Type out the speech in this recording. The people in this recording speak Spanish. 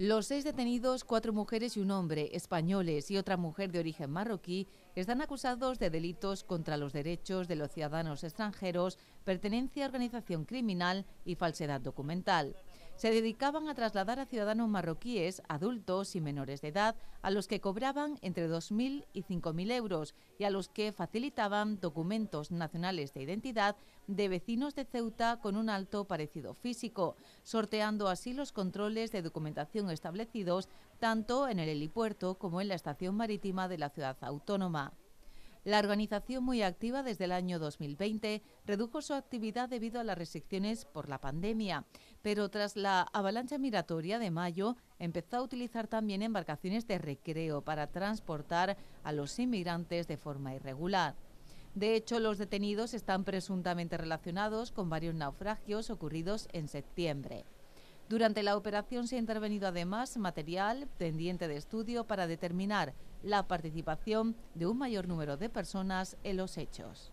Los seis detenidos, cuatro mujeres y un hombre, españoles y otra mujer de origen marroquí, están acusados de delitos contra los derechos de los ciudadanos extranjeros, pertenencia a organización criminal y falsedad documental se dedicaban a trasladar a ciudadanos marroquíes, adultos y menores de edad, a los que cobraban entre 2.000 y 5.000 euros y a los que facilitaban documentos nacionales de identidad de vecinos de Ceuta con un alto parecido físico, sorteando así los controles de documentación establecidos tanto en el helipuerto como en la estación marítima de la ciudad autónoma. La organización, muy activa desde el año 2020, redujo su actividad debido a las restricciones por la pandemia, pero tras la avalancha migratoria de mayo, empezó a utilizar también embarcaciones de recreo para transportar a los inmigrantes de forma irregular. De hecho, los detenidos están presuntamente relacionados con varios naufragios ocurridos en septiembre. Durante la operación se ha intervenido además material pendiente de estudio para determinar la participación de un mayor número de personas en los hechos.